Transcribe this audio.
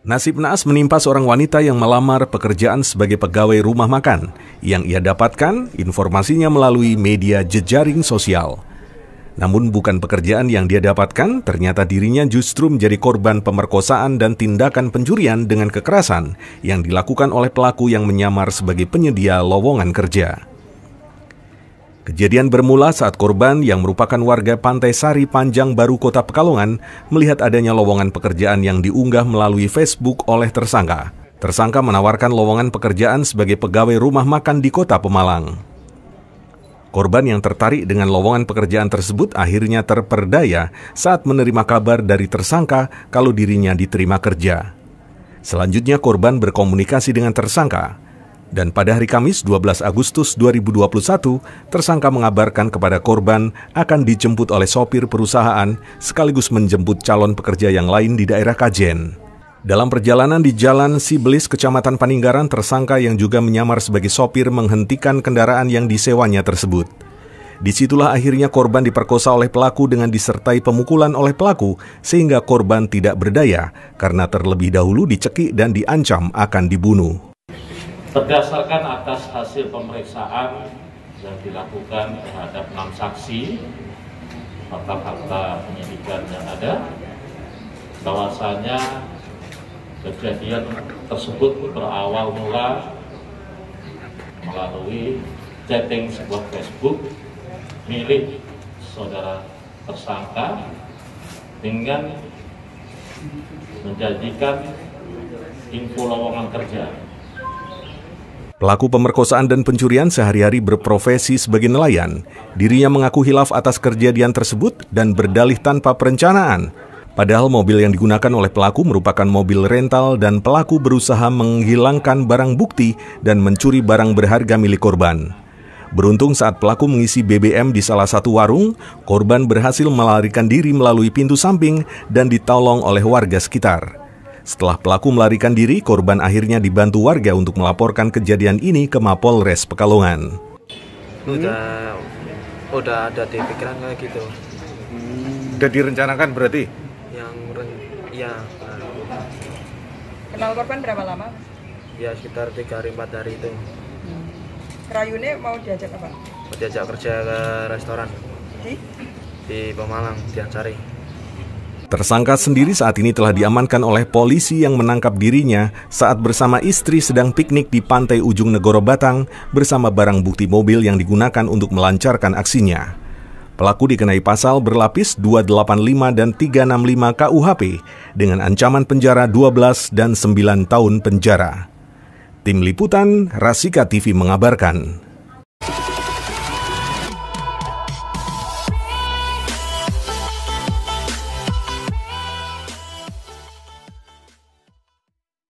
Nasib naas menimpa seorang wanita yang melamar pekerjaan sebagai pegawai rumah makan yang ia dapatkan informasinya melalui media jejaring sosial. Namun bukan pekerjaan yang dia dapatkan, ternyata dirinya justru menjadi korban pemerkosaan dan tindakan pencurian dengan kekerasan yang dilakukan oleh pelaku yang menyamar sebagai penyedia lowongan kerja. Kejadian bermula saat korban yang merupakan warga Pantai Sari Panjang Baru Kota Pekalongan melihat adanya lowongan pekerjaan yang diunggah melalui Facebook oleh tersangka. Tersangka menawarkan lowongan pekerjaan sebagai pegawai rumah makan di Kota Pemalang. Korban yang tertarik dengan lowongan pekerjaan tersebut akhirnya terperdaya saat menerima kabar dari tersangka kalau dirinya diterima kerja. Selanjutnya korban berkomunikasi dengan tersangka. Dan pada hari Kamis 12 Agustus 2021, tersangka mengabarkan kepada korban akan dijemput oleh sopir perusahaan sekaligus menjemput calon pekerja yang lain di daerah Kajen. Dalam perjalanan di Jalan Siblis, Kecamatan Paninggaran, tersangka yang juga menyamar sebagai sopir menghentikan kendaraan yang disewanya tersebut. Disitulah akhirnya korban diperkosa oleh pelaku dengan disertai pemukulan oleh pelaku, sehingga korban tidak berdaya karena terlebih dahulu dicekik dan diancam akan dibunuh. Berdasarkan atas hasil pemeriksaan yang dilakukan terhadap enam saksi fakta-fakta penyidikan yang ada bahwasanya kejadian tersebut berawal mula melalui chatting sebuah Facebook milik saudara tersangka dengan menjanjikan info lowongan kerja Pelaku pemerkosaan dan pencurian sehari-hari berprofesi sebagai nelayan. Dirinya mengaku hilaf atas kejadian tersebut dan berdalih tanpa perencanaan. Padahal mobil yang digunakan oleh pelaku merupakan mobil rental dan pelaku berusaha menghilangkan barang bukti dan mencuri barang berharga milik korban. Beruntung saat pelaku mengisi BBM di salah satu warung, korban berhasil melarikan diri melalui pintu samping dan ditolong oleh warga sekitar. Setelah pelaku melarikan diri, korban akhirnya dibantu warga untuk melaporkan kejadian ini ke Mapolres Pekalongan. Hmm? Udah, hmm. udah ada di pikiran kayak gitu. Hmm. Udah direncanakan berarti? Yang ya. Kenal korban berapa lama? Ya sekitar tiga hari empat hari itu. Hmm. Rayune mau diajak apa? Mau diajak kerja ke restoran. Di? Di Pemalang, Diansari. Tersangka sendiri saat ini telah diamankan oleh polisi yang menangkap dirinya saat bersama istri sedang piknik di pantai ujung Negoro Batang bersama barang bukti mobil yang digunakan untuk melancarkan aksinya. Pelaku dikenai pasal berlapis 285 dan 365 KUHP dengan ancaman penjara 12 dan 9 tahun penjara. Tim Liputan Rasika TV mengabarkan.